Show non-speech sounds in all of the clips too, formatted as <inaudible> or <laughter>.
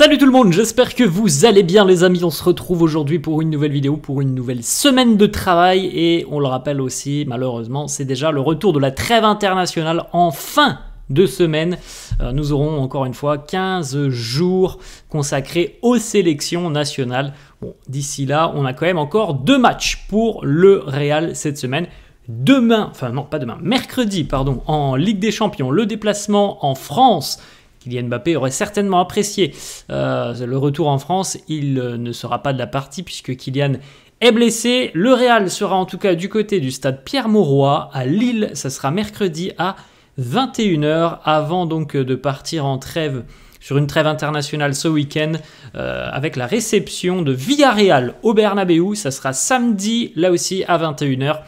Salut tout le monde, j'espère que vous allez bien les amis, on se retrouve aujourd'hui pour une nouvelle vidéo, pour une nouvelle semaine de travail et on le rappelle aussi, malheureusement, c'est déjà le retour de la trêve internationale en fin de semaine. Euh, nous aurons encore une fois 15 jours consacrés aux sélections nationales. Bon, d'ici là, on a quand même encore deux matchs pour le Real cette semaine demain, enfin non pas demain, mercredi, pardon, en Ligue des Champions, le déplacement en France Kylian Mbappé aurait certainement apprécié euh, le retour en France. Il euh, ne sera pas de la partie puisque Kylian est blessé. Le Real sera en tout cas du côté du stade Pierre-Mauroy à Lille. Ça sera mercredi à 21h avant donc euh, de partir en trêve sur une trêve internationale ce week-end avec la réception de Villarreal au Bernabeu. Ça sera samedi là aussi à 21h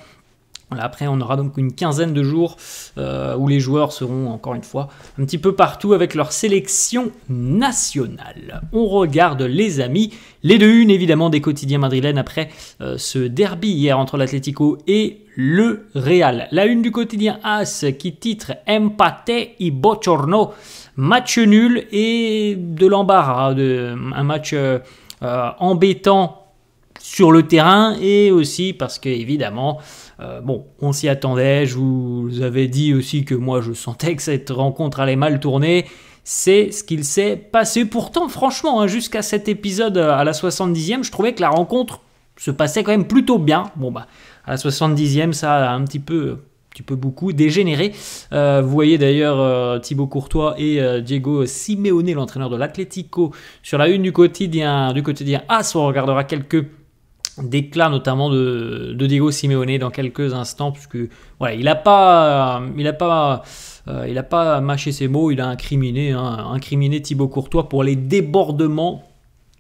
après, on aura donc une quinzaine de jours euh, où les joueurs seront, encore une fois, un petit peu partout avec leur sélection nationale. On regarde, les amis, les deux une évidemment des quotidiens madrilènes après euh, ce derby hier entre l'Atlético et le Real. La une du quotidien AS qui titre Empate y Bochorno, match nul et de l'embarras, un match euh, embêtant sur le terrain et aussi parce que évidemment euh, bon, on s'y attendait, je vous avais dit aussi que moi je sentais que cette rencontre allait mal tourner. C'est ce qu'il s'est passé. Pourtant, franchement, hein, jusqu'à cet épisode euh, à la 70e, je trouvais que la rencontre se passait quand même plutôt bien. Bon, bah, à la 70e, ça a un petit peu tu peux beaucoup, dégénéré. Euh, vous voyez d'ailleurs Thibaut Courtois et Diego Simeone, l'entraîneur de l'Atlético, sur la une du quotidien, du quotidien As. On regardera quelques d'éclat notamment de, Diego Simeone dans quelques instants puisque voilà il n'a pas il a pas euh, il pas mâché ses mots il a incriminé hein, incriminé Thibaut Courtois pour les débordements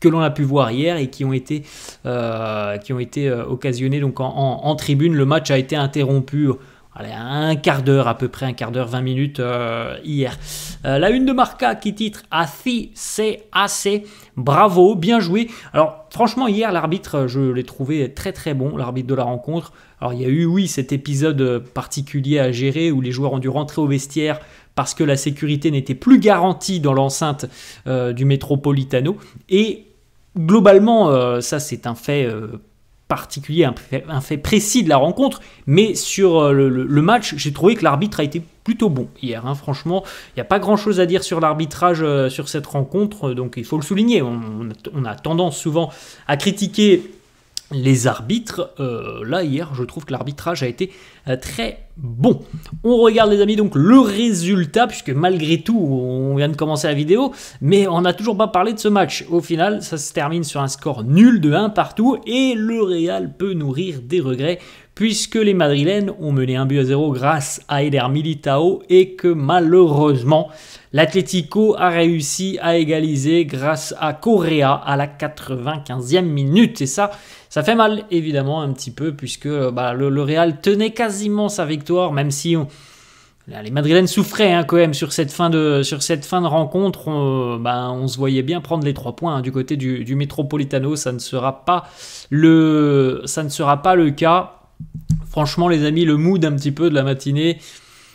que l'on a pu voir hier et qui ont été euh, qui ont été euh, occasionnés donc en, en, tribune le match a été interrompu allez, un quart d'heure à peu près, un quart d'heure, 20 minutes euh, hier. Euh, la une de Marca qui titre c'est assez. bravo, bien joué. Alors franchement hier l'arbitre, je l'ai trouvé très très bon, l'arbitre de la rencontre. Alors il y a eu oui cet épisode particulier à gérer où les joueurs ont dû rentrer au vestiaire parce que la sécurité n'était plus garantie dans l'enceinte euh, du métropolitano Et globalement, ça c'est un fait particulier, un fait, précis de la rencontre, mais sur euh, le, match, j'ai trouvé que l'arbitre a été plutôt bon hier. Hein. Franchement, il n'y a pas grand-chose à dire sur l'arbitrage euh, sur cette rencontre, donc il faut le souligner. on a tendance souvent à critiquer les arbitres. Euh, là, hier, je trouve que l'arbitrage a été euh, très bon. On regarde, les amis, donc le résultat, puisque malgré tout, on vient de commencer la vidéo, mais on n'a toujours pas parlé de ce match. Au final, ça se termine sur un score nul de 1 partout, et le Real peut nourrir des regrets puisque les Madrilènes ont mené un but à zéro grâce à Eder Militao et que malheureusement l'Atlético a réussi à égaliser grâce à Correa à la 95e minute. Et ça, ça fait mal évidemment un petit peu puisque bah, le, Real tenait quasiment sa victoire, même si les Madrilènes souffraient hein, quand même sur cette fin de, sur cette fin de rencontre. On, bah, on se voyait bien prendre les trois points hein, du côté du, Metropolitano. Ça ne, sera pas le, ça ne sera pas le cas. Franchement, les amis, le mood un petit peu de la matinée,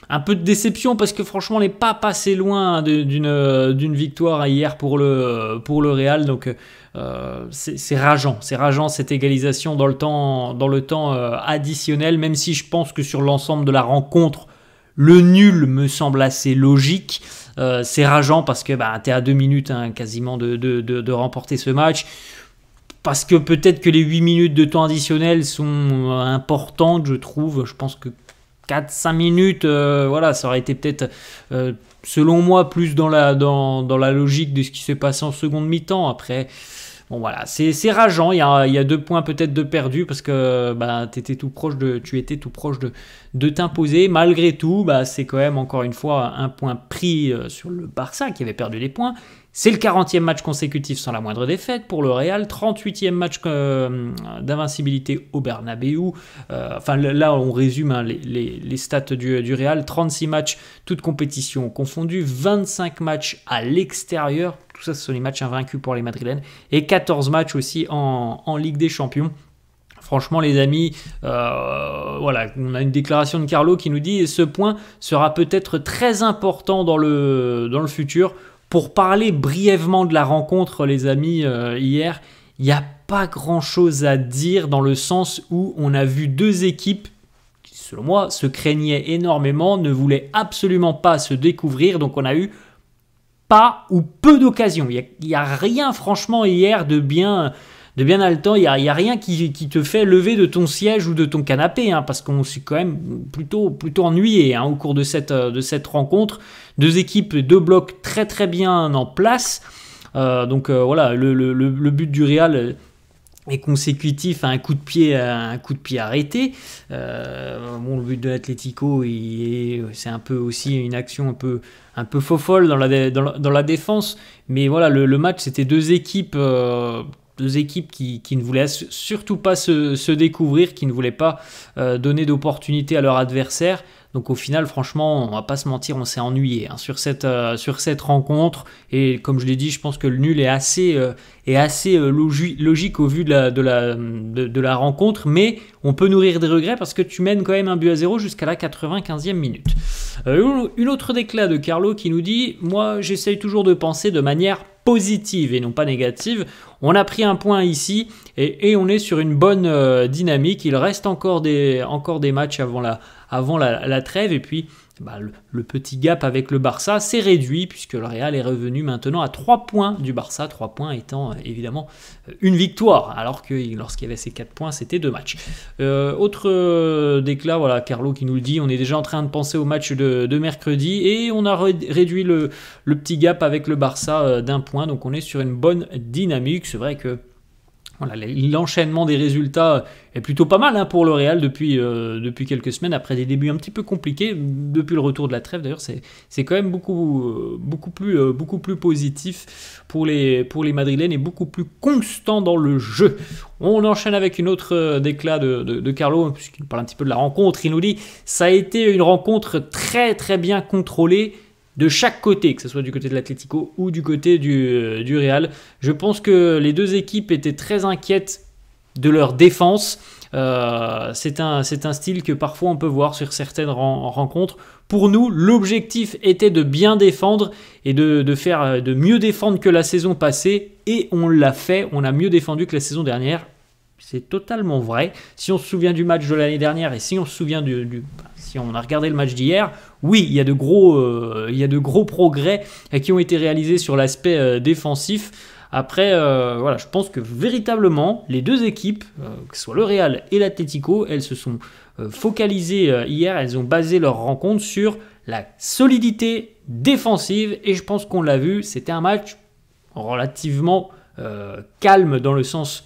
un peu de déception parce que franchement, on n'est pas passé loin d'une victoire hier pour le, Real. Donc, euh, c'est rageant, c'est rageant cette égalisation dans le temps, dans le temps euh, additionnel, même si je pense que sur l'ensemble de la rencontre, le nul me semble assez logique. Euh, c'est rageant parce que bah, à deux minutes hein, quasiment de remporter ce match parce que peut-être que les 8 minutes de temps additionnel sont euh, importantes, je trouve. Je pense que 4-5 minutes, euh, voilà, ça aurait été peut-être, euh, selon moi, plus dans la, dans la logique de ce qui s'est passé en seconde mi-temps. Après, bon voilà, c'est rageant. Il y a, y deux points peut-être de perdus parce que bah, étais tout proche de, tu étais tout proche de, de t'imposer. Malgré tout, bah, c'est quand même encore une fois un point pris sur le Barça qui avait perdu les points c'est le 40e match consécutif sans la moindre défaite pour le Real, 38e match euh, d'invincibilité au Bernabeu. Euh, enfin là on résume hein, les, stats du, Real, 36 matchs, toutes compétitions confondues, 25 matchs à l'extérieur, tout ça ce sont les matchs invaincus pour les Madrilènes, et 14 matchs aussi en, Ligue des Champions. Franchement, les amis, euh, voilà, on a une déclaration de Carlo qui nous dit ce point sera peut-être très important dans le, dans le futur. Pour parler brièvement de la rencontre, les amis, euh, hier, il n'y a pas grand-chose à dire dans le sens où on a vu deux équipes qui, selon moi, se craignaient énormément, ne voulaient absolument pas se découvrir, donc on a eu pas ou peu d'occasions. Il n'y a, rien franchement hier de bien de bien à le temps, il n'y a, rien qui, te fait lever de ton siège ou de ton canapé, hein, parce qu'on s'est quand même plutôt, plutôt ennuyé hein, au cours de cette, euh, de cette rencontre. Deux équipes, deux blocs très très bien en place. Euh, donc euh, voilà, le, but du Real est consécutif à un coup de pied, un coup de pied arrêté. le but de l'Atletico, c'est un peu aussi une action un peu, un peu fofolle dans la, dans défense. Mais voilà, le match, c'était deux équipes deux équipes qui, ne voulaient surtout pas se, découvrir, qui ne voulaient pas euh, donner d'opportunité à leur adversaire. Donc au final, franchement, on va pas se mentir, on s'est ennuyé hein, sur, cette, euh, sur cette rencontre. Et comme je l'ai dit, je pense que le nul est assez, euh, assez logique au vu de la, de, la, de, la rencontre. Mais on peut nourrir des regrets parce que tu mènes quand même un but à zéro jusqu'à la 95e minute. une autre déclat de Carlo qui nous dit, moi j'essaye toujours de penser de manière positive et non pas négative. On a pris un point ici et, on est sur une bonne euh, dynamique. Il reste encore des, encore des matchs avant la, avant la, trêve. Et puis, bah, le, petit gap avec le Barça s'est réduit puisque le Real est revenu maintenant à 3 points du Barça, 3 points étant euh, évidemment euh, une victoire, alors que lorsqu'il y avait ces 4 points, c'était deux matchs. Euh, autre déclat, voilà, Carlo qui nous le dit, on est déjà en train de penser au match de, mercredi et on a réduit le, petit gap avec le Barça d'un point, donc on est sur une bonne dynamique. C'est vrai que l'enchaînement des résultats est plutôt pas mal hein, pour le Real euh, depuis, quelques semaines, après des débuts un petit peu compliqués. Depuis le retour de la trêve, d'ailleurs, c'est quand même beaucoup, euh, euh, beaucoup, plus, positif pour les, pour les Madrilènes et beaucoup plus constant dans le jeu. On enchaîne avec une autre déclat de, de, Carlo, puisqu'il parle un petit peu de la rencontre. Il nous dit Ça a été une rencontre très très bien contrôlée de chaque côté, que ce soit du côté de l'Atlético ou du côté du, euh, Real. Je pense que les deux équipes étaient très inquiètes de leur défense. Euh, c'est un, un, style que parfois on peut voir sur certaines rencontres. Pour nous, l'objectif était de bien défendre et de, de, faire, euh, de mieux défendre que la saison passée. Et on l'a fait, on a mieux défendu que la saison dernière. C'est totalement vrai. Si on se souvient du match de l'année dernière et si on se souvient du, si on a regardé le match d'hier, oui, il y a de gros, euh, il y a de gros progrès qui ont été réalisés sur l'aspect euh, défensif. Après, euh, voilà, je pense que véritablement, les deux équipes, que ce soit le Real et l'Atlético, elles se sont focalisées hier, elles ont basé leur rencontre sur la solidité défensive. Et je pense qu'on l'a vu, c'était un match relativement calme dans le sens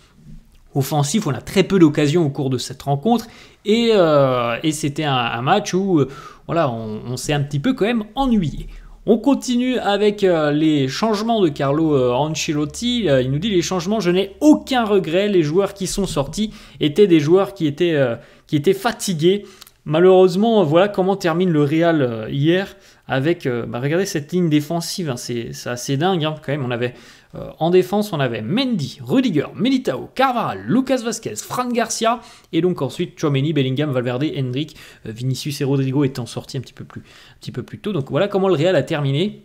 offensif. On a très peu d'occasions au cours de cette rencontre. Et, euh, c'était un, match où euh, voilà, on, s'est un petit peu quand même ennuyé. On continue avec euh, les changements de Carlo Ancelotti. il nous dit les changements, je n'ai aucun regret. Les joueurs qui sont sortis étaient des joueurs qui étaient, qui étaient fatigués. Malheureusement, voilà comment termine le Real hier avec, bah, regardez cette ligne défensive, hein, c'est assez dingue hein, quand même. On avait euh, en défense, on avait Mendy, Rudiger, Melitao, Carvalho, Lucas Vasquez, Fran Garcia, et donc ensuite Chouameni, Bellingham, Valverde, Hendrik, euh, Vinicius et Rodrigo étant sortis un petit peu plus, un petit peu plus tôt. Donc voilà comment le Real a terminé.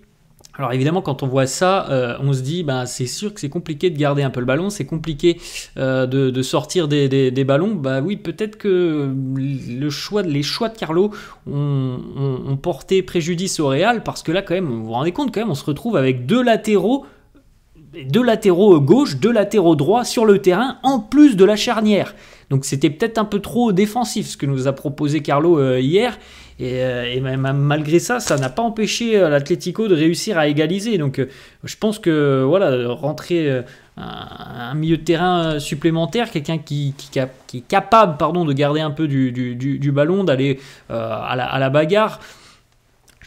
Alors évidemment, quand on voit ça, euh, on se dit, bah, c'est sûr que c'est compliqué de garder un peu le ballon, c'est compliqué de, sortir des, ballons. Bah oui, peut-être que le choix, les choix de Carlo ont, ont, porté préjudice au Real, parce que là quand même, vous vous rendez compte quand même, on se retrouve avec deux latéraux deux latéraux gauche, deux latéraux droit sur le terrain, en plus de la charnière. Donc c'était peut-être un peu trop défensif ce que nous a proposé Carlo euh, hier. Et, euh, malgré ça, ça n'a pas empêché euh, l'Atlético de réussir à égaliser. Donc je pense que voilà, rentrer un, milieu de terrain supplémentaire, quelqu'un qui, qui, est capable pardon, de garder un peu du, ballon, d'aller à, la, bagarre.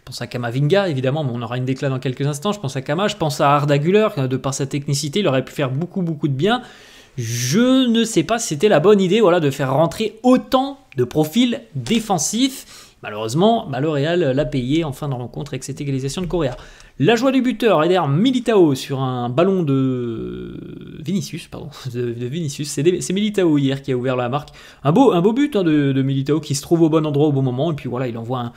Je pense à Kamavinga, évidemment, mais on aura une déclin dans quelques instants. Je pense à Kama, je pense à Arda de par sa technicité, il aurait pu faire beaucoup, beaucoup de bien. Je ne sais pas si c'était la bonne idée voilà, de faire rentrer autant de profils défensifs. Malheureusement, Real l'a payé en fin de rencontre avec cette égalisation de Correa. La joie du buteur, Eder Militao sur un ballon de Vinicius, pardon, <laughs> de, Vinicius. C'est Militao hier qui a ouvert la marque. Un beau, un beau but hein, de, Militao qui se trouve au bon endroit au bon moment. Et puis voilà, il envoie un,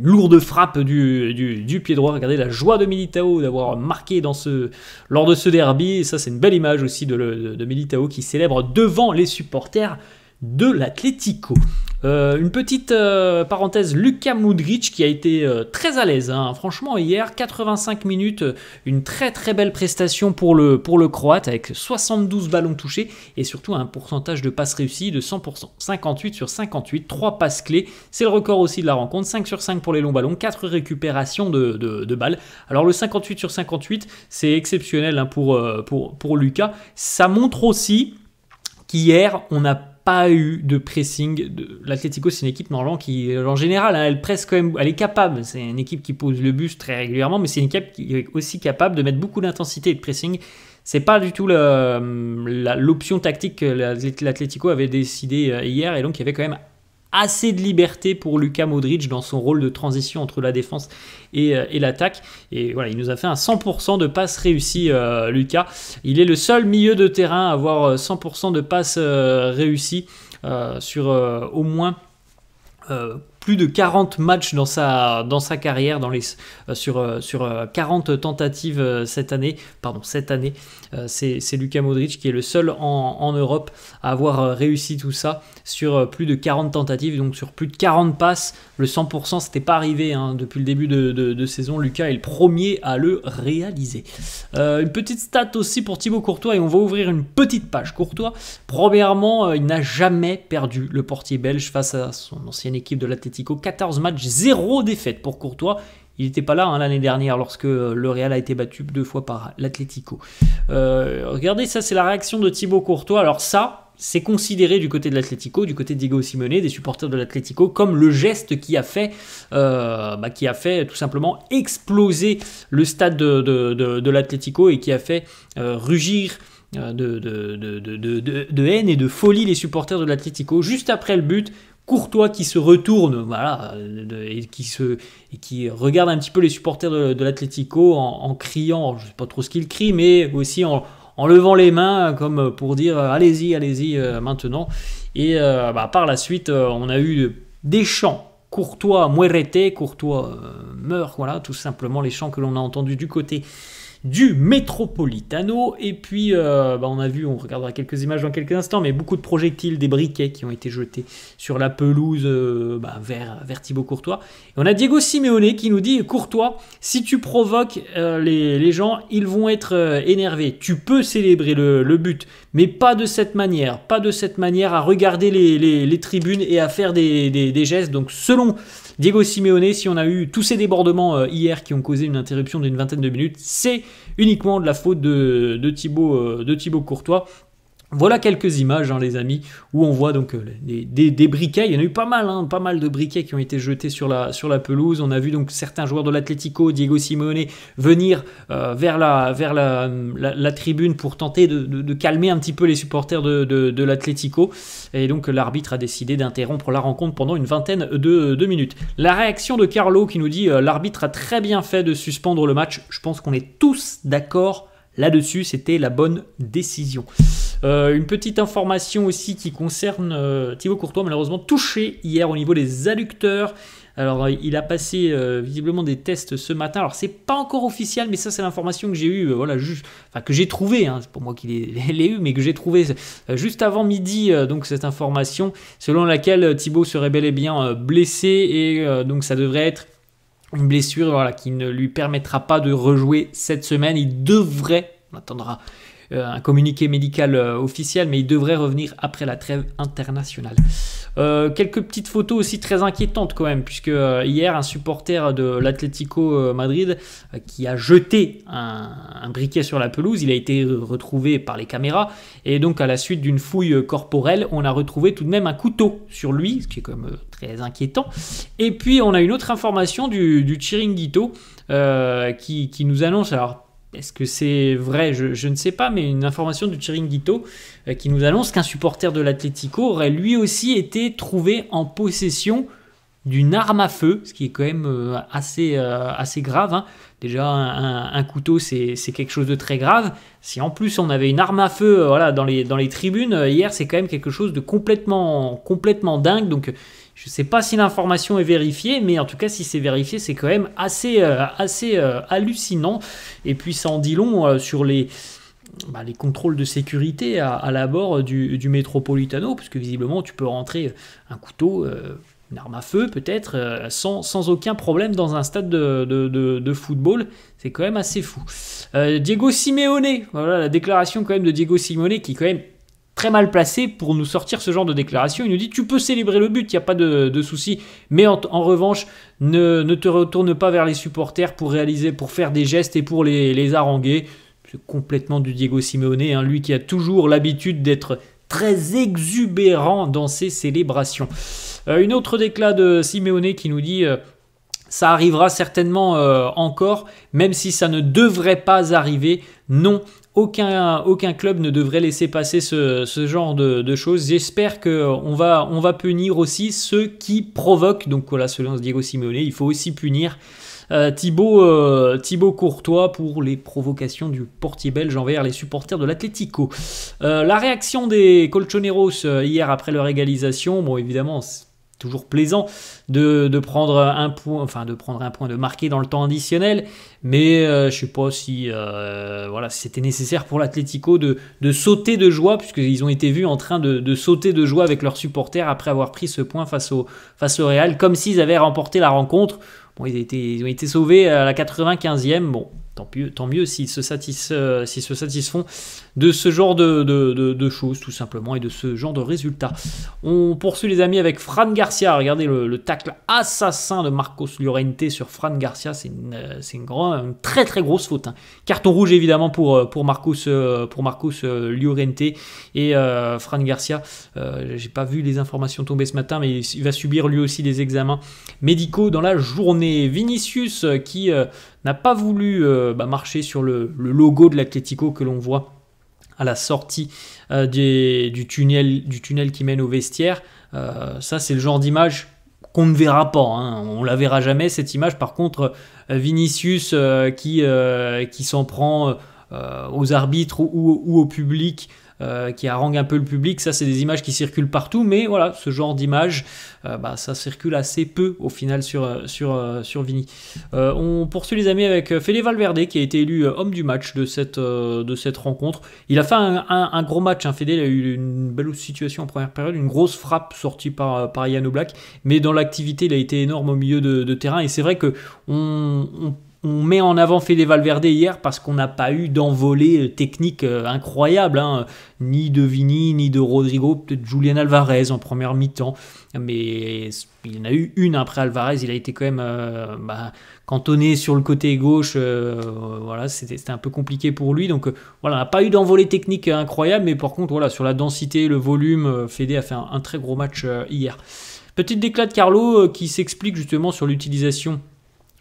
lourde frappe du, du, pied droit. Regardez la joie de Militao d'avoir marqué dans ce, lors de ce derby. ça, c'est une belle image aussi de, de, Militao qui célèbre devant les supporters de l'Atletico euh, une petite euh, parenthèse, Luka Mudric qui a été euh, très à l'aise, hein. franchement hier, 85 minutes, une très très belle prestation pour le, Croate avec 72 ballons touchés et surtout un pourcentage de passes réussies de 100%, 58 sur 58, 3 passes clés, c'est le record aussi de la rencontre, 5 sur 5 pour les longs ballons, 4 récupérations de, balles. Alors le 58 sur 58, c'est exceptionnel hein, pour, pour, pour ça montre aussi qu'hier on a pas eu de pressing. L'Atlético, c'est une équipe qui, en général, hein, elle presse quand même, elle est capable. C'est une équipe qui pose le bus très régulièrement, mais c'est une équipe qui est aussi capable de mettre beaucoup d'intensité et de pressing. C'est pas du tout l'option tactique que l'Atlético avait décidé euh, hier, et donc il y avait quand même assez de liberté pour Lucas Modric dans son rôle de transition entre la défense et, euh, l'attaque. Et voilà, il nous a fait un 100% de passes réussies, euh, Lucas. Il est le seul milieu de terrain à avoir 100% euh, de passes réussies sur au moins plus de 40 matchs dans sa, dans sa carrière, dans les, euh, sur, euh, sur 40 euh, tentatives cette année. Pardon, cette année, c'est Lucas Modric qui est le seul en, Europe à avoir réussi tout ça sur plus de 40 tentatives, donc sur plus de 40 passes. Le 100%, c'était pas arrivé hein, depuis le début de, saison. Lucas est le premier à le réaliser. une petite stat aussi pour Thibaut Courtois et on va ouvrir une petite page. Courtois, premièrement, il n'a jamais perdu le portier belge face à son ancienne équipe de la 14 matchs, 0 défaite pour Courtois. Il n'était pas là hein, l'année dernière lorsque euh, le Real a été battu deux fois par l'Atlético. Euh, regardez, ça c'est la réaction de Thibaut Courtois. Alors ça, c'est considéré du côté de l'Atlético, du côté de Diego Simeone, des supporters de l'Atlético, comme le geste qui a fait, euh, bah, qui a fait tout simplement exploser le stade de, de, l'Atlético et qui a fait rugir de, de, haine et de folie les supporters de l'Atlético. Juste après le but, Courtois qui se retourne, voilà, euh, et qui, se, qui regarde un petit peu les supporters de, l'Atlético en, criant, je ne sais pas trop ce qu'il crie, mais aussi en, levant les mains comme pour dire euh, allez-y, allez-y euh, maintenant. Et bah, par la suite, on a eu des chants. Courtois muerete, Courtois meurt, voilà, tout simplement les chants que l'on a entendus du côté du métropolitano Et puis, euh, bah, on a vu, on regardera quelques images dans quelques instants, mais beaucoup de projectiles, des briquets qui ont été jetés sur la pelouse euh, bah, vers, vers Courtois. Et on a Diego Simeone qui nous dit Courtois, si tu provoques euh, les, gens, ils vont être énervés. Tu peux célébrer le, but, mais pas de cette manière. Pas de cette manière à regarder les, tribunes et à faire des gestes. Donc, selon Diego Simeone, si on a eu tous ces débordements euh, hier qui ont causé une interruption d'une vingtaine de minutes, c'est uniquement de la faute de, de Thibaut euh, Courtois. Voilà quelques images, hein, les amis, où on voit donc euh, des, briquets. Il y en a eu pas mal, hein, pas mal de briquets qui ont été jetés sur la, pelouse. On a vu donc certains joueurs de l'Atlético, Diego Simone, venir euh, vers, la, tribune pour tenter de, calmer un petit peu les supporters de, l'Atlético. Et donc euh, l'arbitre a décidé d'interrompre la rencontre pendant une vingtaine de, minutes. La réaction de Carlo qui nous dit l'arbitre a très bien fait de suspendre le match. Je pense qu'on est tous d'accord là-dessus. C'était la bonne décision. Euh, une petite information aussi qui concerne euh, Thibaut Courtois, malheureusement touché hier au niveau des adducteurs. Alors, euh, il a passé visiblement des tests ce matin. Alors, c'est pas encore officiel, mais ça, c'est l'information que j'ai eue, voilà, juste, enfin, que j'ai trouvée, hein. c'est pour moi qu'il <laughs> l'ai eue, mais que j'ai trouvée juste avant midi, donc, cette information, selon laquelle Thibaut serait bel et bien blessé, et donc, ça devrait être une blessure voilà, qui ne lui permettra pas de rejouer cette semaine. Il devrait, on attendra euh, un communiqué médical euh, officiel, mais il devrait revenir après la trêve internationale. Euh, quelques petites photos aussi très inquiétantes quand même, puisque hier un supporter de l'Atlético Madrid qui a jeté un, briquet sur la pelouse, il a été retrouvé par les caméras, et donc à la suite d'une fouille corporelle, on a retrouvé tout de même un couteau sur lui, ce qui est quand même très inquiétant. Et puis on a une autre information du, Chiringuito qui, qui nous annonce, alors est-ce que c'est vrai je, ne sais pas, mais une information du Chiringuito euh, qui nous annonce qu'un supporter de l'Atlético aurait lui aussi été trouvé en possession d'une arme à feu, ce qui est quand même euh, assez, euh, assez grave. Hein. Déjà, un, couteau, c'est quelque chose de très grave. Si en plus on avait une arme à feu voilà, dans, les, dans les tribunes, hier, c'est quand même quelque chose de complètement, complètement dingue. Donc, je ne sais pas si l'information est vérifiée, mais en tout cas, si c'est vérifié, c'est quand même assez, euh, assez euh, hallucinant. Et puis, ça en dit long euh, sur les, bah, les contrôles de sécurité à, à l'abord du, du Metropolitano, puisque visiblement, tu peux rentrer un couteau une arme à feu peut-être, sans, aucun problème dans un stade de, football. C'est quand même assez fou. Diego Simeone, voilà la déclaration quand même de Diego Simeone qui quand même très mal placé pour nous sortir ce genre de déclaration. Il nous dit tu peux célébrer le but, il n'y a pas de, souci, mais en, revanche, ne, te retourne pas vers les supporters pour réaliser, pour faire des gestes et pour les, les haranguer. C'est complètement du Diego Simeone, hein. lui qui a toujours l'habitude d'être très exubérant dans ses célébrations. Euh, une autre déclat de Simeone qui nous dit euh, ça arrivera certainement euh, encore, même si ça ne devrait pas arriver. Non, aucun, aucun club ne devrait laisser passer ce, genre de, choses. J'espère qu'on va, on va punir aussi ceux qui provoquent. Donc voilà, selon Diego Simeone, il faut aussi punir euh, euh, Thibaut, Courtois pour les provocations du portier belge envers les supporters de l'Atletico. la réaction des Colchoneros hier après leur égalisation, bon évidemment, toujours plaisant de, prendre un point, enfin de prendre un point de marquer dans le temps additionnel, mais euh, je sais pas si euh, voilà c'était nécessaire pour l'Atlético de, sauter de joie puisqu'ils ont été vus en train de, sauter de joie avec leurs supporters après avoir pris ce point face au face au Real, comme s'ils avaient remporté la rencontre. Bon, ils, ils ont été sauvés à la 95e. Bon, Tant mieux, tant mieux s'ils se, satisfont, euh, se satisfont de ce genre de, de, de, choses, tout simplement, et de ce genre de résultats. On poursuit, les amis, avec Fran Garcia. Regardez le, le tacle assassin de Marcos Llorente sur Fran Garcia. C'est une, euh, une, une, très très grosse faute. Hein. Carton rouge, évidemment, pour, euh, pour, Marcos, pour Marcos Llorente et Fran Garcia. J'ai pas vu les informations tomber ce matin, mais il va subir lui aussi des examens médicaux dans la journée. Vinicius qui n'a pas voulu euh, bah, marcher sur le, logo de l'Atletico que l'on voit à la sortie euh, du, tunnel, du tunnel qui mène au vestiaire. Euh, ça, c'est le genre d'image qu'on ne verra pas, on hein. on la verra jamais cette image. Par contre, Vinicius qui, s'en prend aux arbitres ou, au public euh, qui harangue un peu le public. Ça, c'est des images qui circulent partout, mais voilà, ce genre d'image, euh, bah, ça circule assez peu au final sur, euh, sur, sur Vini. on poursuit les amis avec Fede Valverde qui a été élu homme du match de cette, de cette rencontre. Il a fait un, gros match, hein. Fédé, a eu une belle situation en première période, une grosse frappe sortie par, par Yann Black, mais dans l'activité, il a été énorme au milieu de, terrain et c'est vrai que on, on on met en avant Fede Valverde hier parce qu'on n'a pas eu d'envolée euh, technique euh, incroyable, hein. ni de Vini, ni de Rodrigo, peut-être Julian Alvarez en première mi-temps, mais il y en a eu une après Alvarez, il a été quand même euh, bah, cantonné sur le côté gauche, voilà, c'était un peu compliqué pour lui, donc voilà, on n'a pas eu d'envolée technique incroyable, mais par contre, voilà, sur la densité, le volume, Fede a fait un, très gros match hier. Petite déclat de Carlo qui s'explique justement sur l'utilisation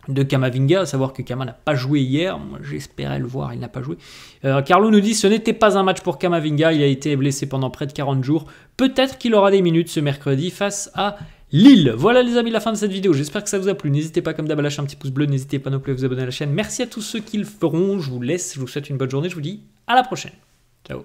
de Kamavinga, à savoir que Kama n'a pas joué hier, moi j'espérais le voir, il n'a pas joué. Euh, Carlo nous dit ce n'était pas un match pour Kamavinga, il a été blessé pendant près de 40 jours, peut-être qu'il aura des minutes ce mercredi face à Lille. Voilà les amis, la fin de cette vidéo, j'espère que ça vous a plu, n'hésitez pas comme d'hab à lâcher un petit pouce bleu, n'hésitez pas non plus à vous abonner à la chaîne, merci à tous ceux qui le feront, je vous laisse, je vous souhaite une bonne journée, je vous dis à la prochaine, ciao